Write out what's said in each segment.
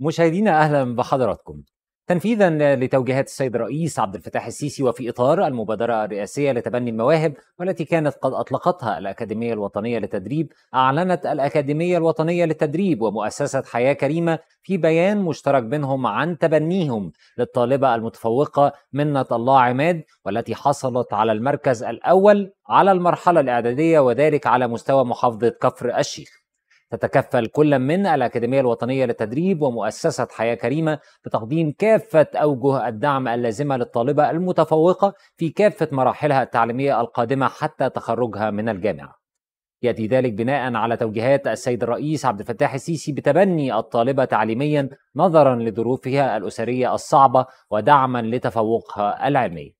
مشاهدينا اهلا بحضراتكم. تنفيذا لتوجيهات السيد الرئيس عبد الفتاح السيسي وفي اطار المبادره الرئاسيه لتبني المواهب والتي كانت قد اطلقتها الاكاديميه الوطنيه للتدريب، اعلنت الاكاديميه الوطنيه للتدريب ومؤسسه حياه كريمه في بيان مشترك بينهم عن تبنيهم للطالبه المتفوقه منه الله عماد والتي حصلت على المركز الاول على المرحله الاعداديه وذلك على مستوى محافظه كفر الشيخ. تتكفل كل من الأكاديمية الوطنية للتدريب ومؤسسة حياة كريمة بتقديم كافة أوجه الدعم اللازمة للطالبة المتفوقة في كافة مراحلها التعليمية القادمة حتى تخرجها من الجامعة. يأتي ذلك بناء على توجيهات السيد الرئيس عبد الفتاح السيسي بتبني الطالبة تعليميا نظرا لظروفها الأسرية الصعبة ودعما لتفوقها العلمي.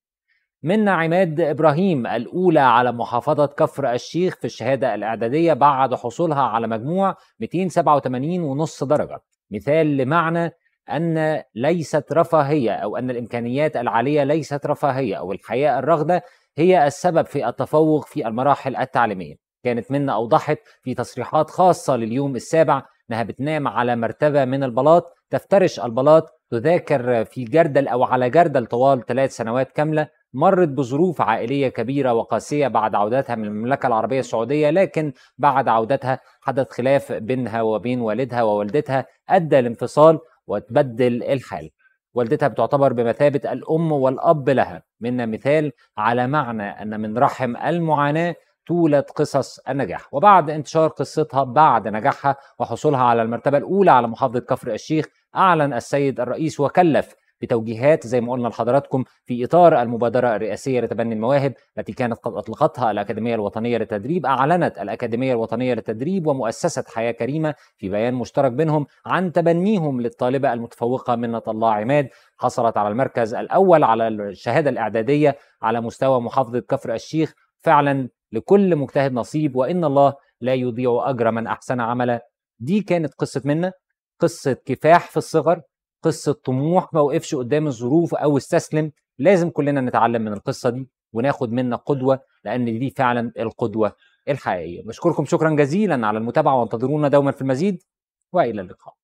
من عماد إبراهيم الأولى على محافظة كفر الشيخ في الشهادة الإعدادية بعد حصولها على مجموع 287.5 درجة مثال لمعنى أن ليست رفاهية أو أن الإمكانيات العالية ليست رفاهية أو الحياة الرغدة هي السبب في التفوق في المراحل التعليمية كانت منا أوضحت في تصريحات خاصة لليوم السابع أنها بتنام على مرتبة من البلاط تفترش البلاط تذاكر في جردل أو على جردل طوال ثلاث سنوات كاملة مرت بظروف عائلية كبيرة وقاسية بعد عودتها من المملكة العربية السعودية لكن بعد عودتها حدث خلاف بينها وبين والدها ووالدتها أدى الانفصال وتبدل الحال والدتها بتعتبر بمثابة الأم والأب لها منا مثال على معنى أن من رحم المعاناة تولد قصص النجاح وبعد انتشار قصتها بعد نجاحها وحصولها على المرتبة الأولى على محافظة كفر الشيخ أعلن السيد الرئيس وكلف بتوجيهات زي ما قلنا لحضراتكم في اطار المبادره الرئاسيه لتبني المواهب التي كانت قد اطلقتها الاكاديميه الوطنيه للتدريب اعلنت الاكاديميه الوطنيه للتدريب ومؤسسه حياه كريمه في بيان مشترك بينهم عن تبنيهم للطالبه المتفوقه منة الله عماد حصلت على المركز الاول على الشهاده الاعداديه على مستوى محافظه كفر الشيخ فعلا لكل مجتهد نصيب وان الله لا يضيع اجر من احسن عملا دي كانت قصه منا قصه كفاح في الصغر قصه طموح ما وقفش قدام الظروف او استسلم لازم كلنا نتعلم من القصه دي وناخد منها قدوه لان دي فعلا القدوه الحقيقيه بشكركم شكرا جزيلا على المتابعه وانتظرونا دوما في المزيد والى اللقاء